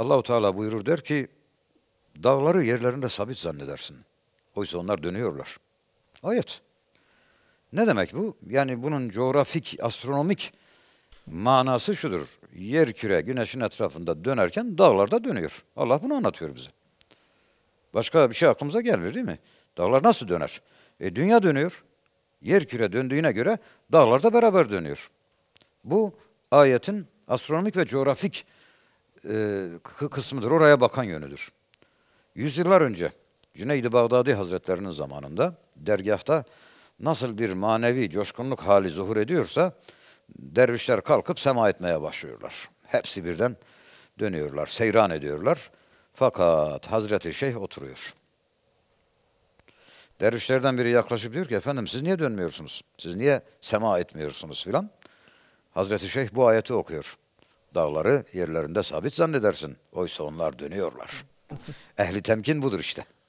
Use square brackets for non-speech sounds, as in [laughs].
Allahu Teala buyurur der ki dağları yerlerinde sabit zannedersin. Oysa onlar dönüyorlar. Ayet. Ne demek bu? Yani bunun coğrafik, astronomik manası şudur. Yer küre güneşin etrafında dönerken dağlar da dönüyor. Allah bunu anlatıyor bize. Başka bir şey aklımıza gelmiyor değil mi? Dağlar nasıl döner? E, dünya dönüyor. Yer küre döndüğüne göre dağlar da beraber dönüyor. Bu ayetin astronomik ve coğrafik e, kısmıdır. Oraya bakan yönüdür. Yüzyıllar önce Cüneyd-i Bağdadi Hazretlerinin zamanında dergahta nasıl bir manevi coşkunluk hali zuhur ediyorsa dervişler kalkıp sema etmeye başlıyorlar. Hepsi birden dönüyorlar, seyran ediyorlar. Fakat Hazreti Şeyh oturuyor. Dervişlerden biri yaklaşıp diyor ki efendim siz niye dönmüyorsunuz? Siz niye sema etmiyorsunuz filan? Hazreti Şeyh bu ayeti okuyor dağları yerlerinde sabit zannedersin. Oysa onlar dönüyorlar. [laughs] Ehli temkin budur işte.